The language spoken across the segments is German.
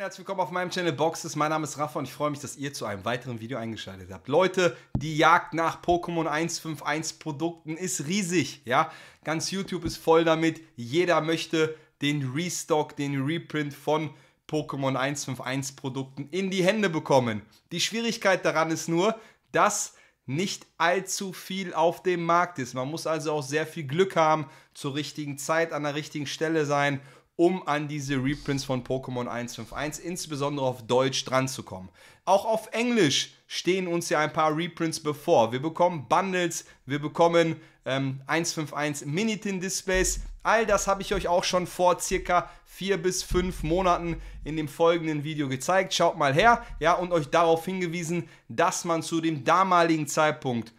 und herzlich willkommen auf meinem Channel Boxes. Mein Name ist Rafa und ich freue mich, dass ihr zu einem weiteren Video eingeschaltet habt. Leute, die Jagd nach Pokémon 151 Produkten ist riesig, ja. Ganz YouTube ist voll damit. Jeder möchte den Restock, den Reprint von Pokémon 151 Produkten in die Hände bekommen. Die Schwierigkeit daran ist nur, dass nicht allzu viel auf dem Markt ist. Man muss also auch sehr viel Glück haben, zur richtigen Zeit an der richtigen Stelle sein um an diese Reprints von Pokémon 151, insbesondere auf Deutsch, dran zu kommen. Auch auf Englisch stehen uns ja ein paar Reprints bevor. Wir bekommen Bundles, wir bekommen ähm, 151 Minitin-Displays. All das habe ich euch auch schon vor circa vier bis fünf Monaten in dem folgenden Video gezeigt. Schaut mal her, ja, und euch darauf hingewiesen, dass man zu dem damaligen Zeitpunkt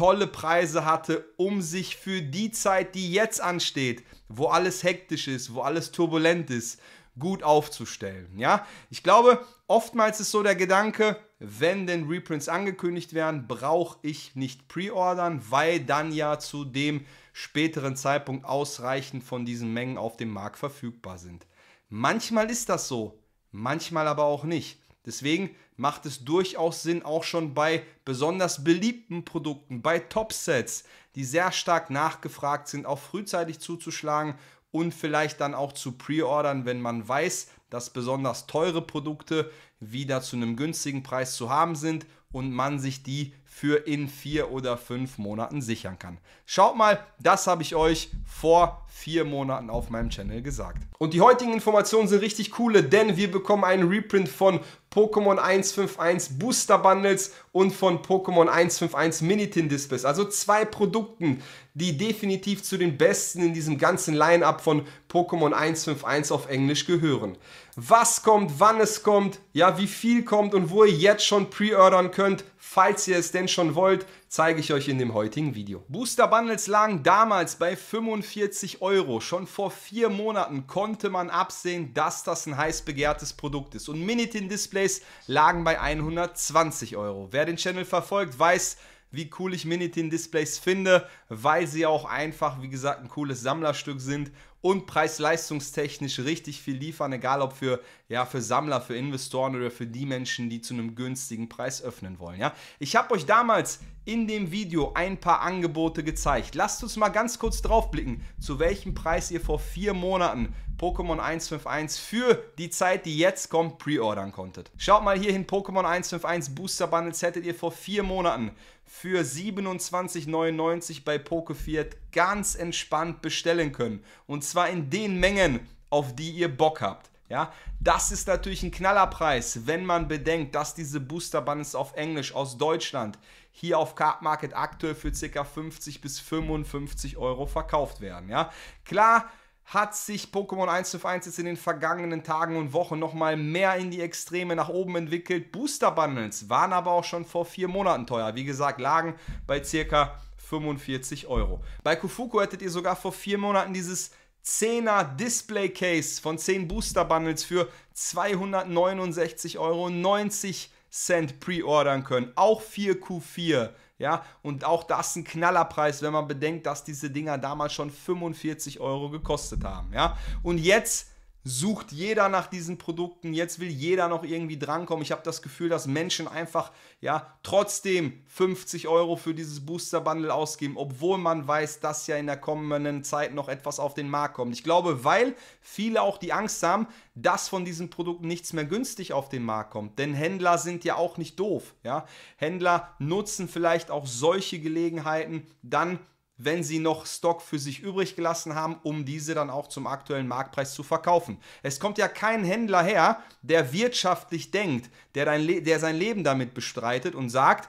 tolle Preise hatte, um sich für die Zeit, die jetzt ansteht, wo alles hektisch ist, wo alles turbulent ist, gut aufzustellen. Ja, ich glaube, oftmals ist so der Gedanke, wenn denn Reprints angekündigt werden, brauche ich nicht pre-ordern, weil dann ja zu dem späteren Zeitpunkt ausreichend von diesen Mengen auf dem Markt verfügbar sind. Manchmal ist das so, manchmal aber auch nicht. Deswegen macht es durchaus Sinn, auch schon bei besonders beliebten Produkten, bei Top-Sets, die sehr stark nachgefragt sind, auch frühzeitig zuzuschlagen und vielleicht dann auch zu pre-ordern, wenn man weiß, dass besonders teure Produkte wieder zu einem günstigen Preis zu haben sind und man sich die für in vier oder fünf Monaten sichern kann. Schaut mal, das habe ich euch vor vier Monaten auf meinem Channel gesagt. Und die heutigen Informationen sind richtig coole, denn wir bekommen einen Reprint von Pokémon 151 Booster Bundles und von Pokémon 151 Minitin Displays. Also zwei Produkten, die definitiv zu den besten in diesem ganzen Line-up von Pokémon 151 auf Englisch gehören. Was kommt, wann es kommt, ja, wie viel kommt und wo ihr jetzt schon pre-ordern könnt, Falls ihr es denn schon wollt, zeige ich euch in dem heutigen Video. Booster Bundles lagen damals bei 45 Euro. Schon vor vier Monaten konnte man absehen, dass das ein heiß begehrtes Produkt ist. Und Minitin-Displays lagen bei 120 Euro. Wer den Channel verfolgt, weiß, wie cool ich Minitin-Displays finde, weil sie auch einfach, wie gesagt, ein cooles Sammlerstück sind und preis-leistungstechnisch richtig viel liefern, egal ob für, ja, für Sammler, für Investoren oder für die Menschen, die zu einem günstigen Preis öffnen wollen. Ja? Ich habe euch damals in dem Video ein paar Angebote gezeigt. Lasst uns mal ganz kurz drauf blicken, zu welchem Preis ihr vor vier Monaten Pokémon 151 für die Zeit, die jetzt kommt, preordern konntet. Schaut mal hierhin, Pokémon 151 Booster Bundles hättet ihr vor vier Monaten für 27,99 bei Pokefiat ganz entspannt bestellen können. Und zwar in den Mengen, auf die ihr Bock habt. Ja, das ist natürlich ein Knallerpreis, wenn man bedenkt, dass diese Booster Bundles auf Englisch aus Deutschland hier auf Card Market aktuell für ca. 50 bis 55 Euro verkauft werden. Ja, klar, hat sich Pokémon 1 zu 1 jetzt in den vergangenen Tagen und Wochen nochmal mehr in die Extreme nach oben entwickelt. Booster Bundles waren aber auch schon vor vier Monaten teuer. Wie gesagt, lagen bei circa 45 Euro. Bei Kufuku hättet ihr sogar vor vier Monaten dieses 10er Display Case von 10 Booster Bundles für 269,90 Euro pre-ordern können. Auch 4Q4 ja, und auch das ist ein Knallerpreis, wenn man bedenkt, dass diese Dinger damals schon 45 Euro gekostet haben. Ja, und jetzt sucht jeder nach diesen Produkten. Jetzt will jeder noch irgendwie drankommen. Ich habe das Gefühl, dass Menschen einfach ja trotzdem 50 Euro für dieses Booster Bundle ausgeben, obwohl man weiß, dass ja in der kommenden Zeit noch etwas auf den Markt kommt. Ich glaube, weil viele auch die Angst haben, dass von diesen Produkten nichts mehr günstig auf den Markt kommt. Denn Händler sind ja auch nicht doof. Ja? Händler nutzen vielleicht auch solche Gelegenheiten dann wenn sie noch Stock für sich übrig gelassen haben, um diese dann auch zum aktuellen Marktpreis zu verkaufen. Es kommt ja kein Händler her, der wirtschaftlich denkt, der, der sein Leben damit bestreitet und sagt,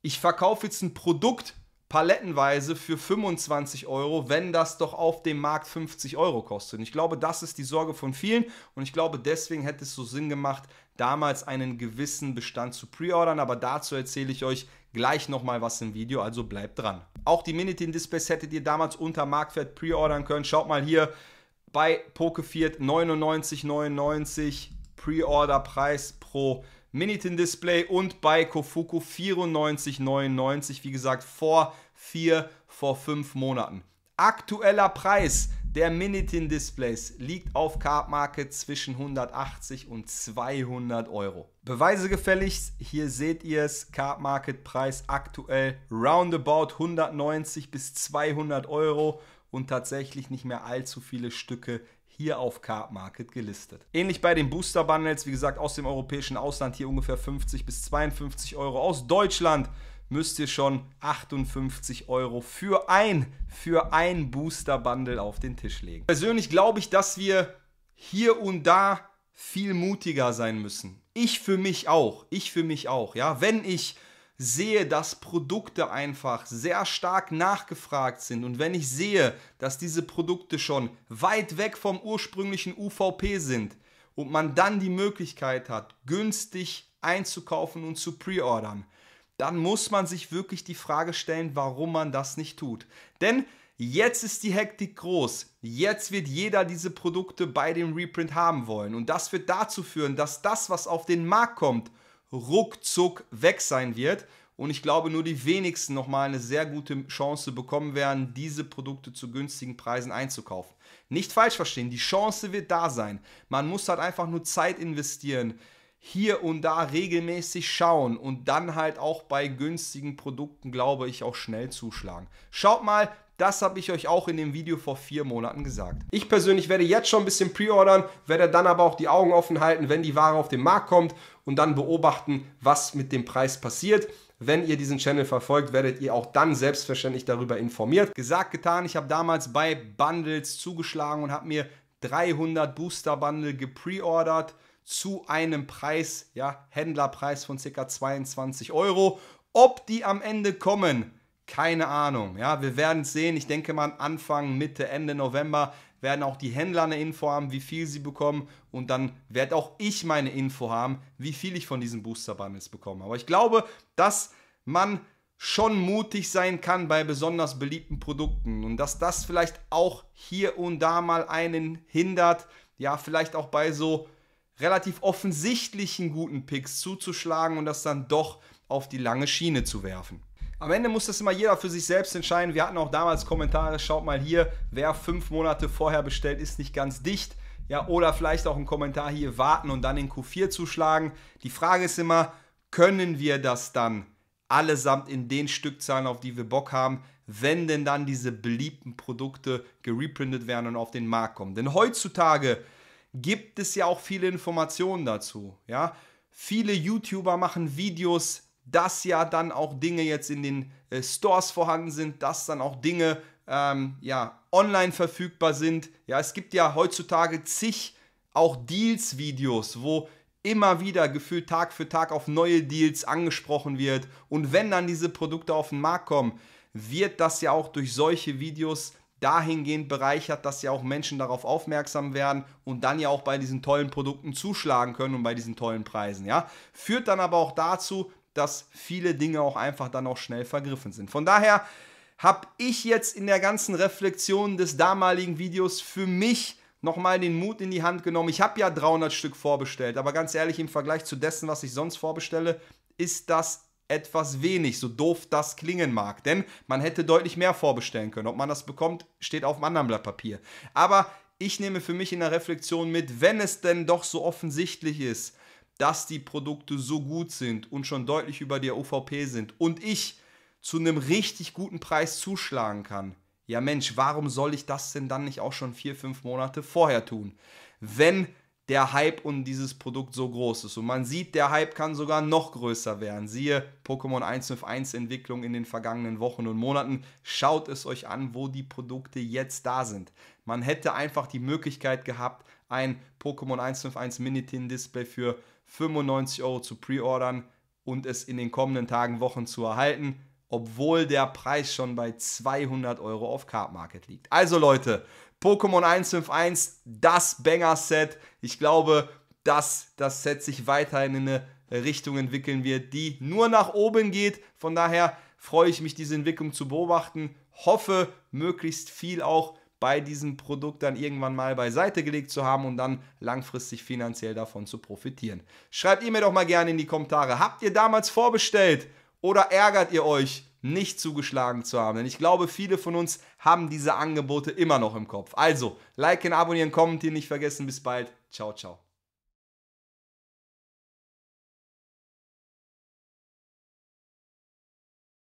ich verkaufe jetzt ein Produkt palettenweise für 25 Euro, wenn das doch auf dem Markt 50 Euro kostet. Und ich glaube, das ist die Sorge von vielen und ich glaube, deswegen hätte es so Sinn gemacht, damals einen gewissen Bestand zu preordern, aber dazu erzähle ich euch gleich nochmal was im Video, also bleibt dran. Auch die Minitin Displays hättet ihr damals unter Marktwert preordern können. Schaut mal hier bei Pokefiat 99,99 Preorderpreis pro Minitin Display und bei Kofuku 94,99, wie gesagt, vor vier, vor fünf Monaten. Aktueller Preis der Minitin-Displays liegt auf Cardmarke zwischen 180 und 200 Euro. Beweise gefälligst, hier seht ihr es, Cardmarket-Preis aktuell roundabout 190 bis 200 Euro und tatsächlich nicht mehr allzu viele Stücke hier auf Card Market gelistet. Ähnlich bei den Booster Bundles, wie gesagt, aus dem europäischen Ausland hier ungefähr 50 bis 52 Euro, aus Deutschland müsst ihr schon 58 Euro für ein, für ein Booster-Bundle auf den Tisch legen. Persönlich glaube ich, dass wir hier und da viel mutiger sein müssen. Ich für mich auch, ich für mich auch, ja. Wenn ich sehe, dass Produkte einfach sehr stark nachgefragt sind und wenn ich sehe, dass diese Produkte schon weit weg vom ursprünglichen UVP sind und man dann die Möglichkeit hat, günstig einzukaufen und zu preordern, dann muss man sich wirklich die Frage stellen, warum man das nicht tut. Denn Jetzt ist die Hektik groß. Jetzt wird jeder diese Produkte bei dem Reprint haben wollen. Und das wird dazu führen, dass das, was auf den Markt kommt, ruckzuck weg sein wird. Und ich glaube, nur die wenigsten nochmal eine sehr gute Chance bekommen werden, diese Produkte zu günstigen Preisen einzukaufen. Nicht falsch verstehen, die Chance wird da sein. Man muss halt einfach nur Zeit investieren hier und da regelmäßig schauen und dann halt auch bei günstigen Produkten, glaube ich, auch schnell zuschlagen. Schaut mal, das habe ich euch auch in dem Video vor vier Monaten gesagt. Ich persönlich werde jetzt schon ein bisschen preordern, werde dann aber auch die Augen offen halten, wenn die Ware auf den Markt kommt und dann beobachten, was mit dem Preis passiert. Wenn ihr diesen Channel verfolgt, werdet ihr auch dann selbstverständlich darüber informiert. Gesagt, getan, ich habe damals bei Bundles zugeschlagen und habe mir 300 Booster Bundle gepreordert zu einem Preis, ja, Händlerpreis von ca. 22 Euro. Ob die am Ende kommen, keine Ahnung. Ja, wir werden es sehen. Ich denke mal, Anfang, Mitte, Ende November werden auch die Händler eine Info haben, wie viel sie bekommen. Und dann werde auch ich meine Info haben, wie viel ich von diesen Booster Bundles bekomme. Aber ich glaube, dass man schon mutig sein kann bei besonders beliebten Produkten und dass das vielleicht auch hier und da mal einen hindert, ja, vielleicht auch bei so relativ offensichtlichen guten Picks zuzuschlagen und das dann doch auf die lange Schiene zu werfen. Am Ende muss das immer jeder für sich selbst entscheiden. Wir hatten auch damals Kommentare, schaut mal hier, wer fünf Monate vorher bestellt, ist nicht ganz dicht. Ja, oder vielleicht auch ein Kommentar hier warten und dann in Q4 zuschlagen. Die Frage ist immer, können wir das dann allesamt in den Stückzahlen, auf die wir Bock haben, wenn denn dann diese beliebten Produkte gereprintet werden und auf den Markt kommen? Denn heutzutage gibt es ja auch viele Informationen dazu. Ja? Viele YouTuber machen Videos, dass ja dann auch Dinge jetzt in den äh, Stores vorhanden sind, dass dann auch Dinge ähm, ja, online verfügbar sind. Ja, es gibt ja heutzutage zig auch Deals-Videos, wo immer wieder gefühlt Tag für Tag auf neue Deals angesprochen wird. Und wenn dann diese Produkte auf den Markt kommen, wird das ja auch durch solche Videos dahingehend bereichert, dass ja auch Menschen darauf aufmerksam werden und dann ja auch bei diesen tollen Produkten zuschlagen können und bei diesen tollen Preisen, ja. Führt dann aber auch dazu, dass viele Dinge auch einfach dann auch schnell vergriffen sind. Von daher habe ich jetzt in der ganzen Reflexion des damaligen Videos für mich nochmal den Mut in die Hand genommen. Ich habe ja 300 Stück vorbestellt, aber ganz ehrlich, im Vergleich zu dessen, was ich sonst vorbestelle, ist das etwas wenig, so doof das klingen mag. Denn man hätte deutlich mehr vorbestellen können. Ob man das bekommt, steht auf einem anderen Blatt Papier. Aber ich nehme für mich in der Reflexion mit, wenn es denn doch so offensichtlich ist, dass die Produkte so gut sind und schon deutlich über der UVP sind und ich zu einem richtig guten Preis zuschlagen kann. Ja Mensch, warum soll ich das denn dann nicht auch schon vier, fünf Monate vorher tun? Wenn der Hype um dieses Produkt so groß ist. Und man sieht, der Hype kann sogar noch größer werden. Siehe Pokémon 151 Entwicklung in den vergangenen Wochen und Monaten. Schaut es euch an, wo die Produkte jetzt da sind. Man hätte einfach die Möglichkeit gehabt, ein Pokémon 151 Minitin Display für 95 Euro zu preordern und es in den kommenden Tagen, Wochen zu erhalten, obwohl der Preis schon bei 200 Euro auf Card Market liegt. Also Leute, Pokémon 151, das Banger-Set. Ich glaube, dass das Set sich weiterhin in eine Richtung entwickeln wird, die nur nach oben geht. Von daher freue ich mich, diese Entwicklung zu beobachten. Hoffe, möglichst viel auch bei diesem Produkt dann irgendwann mal beiseite gelegt zu haben und dann langfristig finanziell davon zu profitieren. Schreibt ihr mir doch mal gerne in die Kommentare. Habt ihr damals vorbestellt oder ärgert ihr euch nicht zugeschlagen zu haben. Denn ich glaube, viele von uns haben diese Angebote immer noch im Kopf. Also, liken, abonnieren, kommentieren nicht vergessen. Bis bald. Ciao, ciao.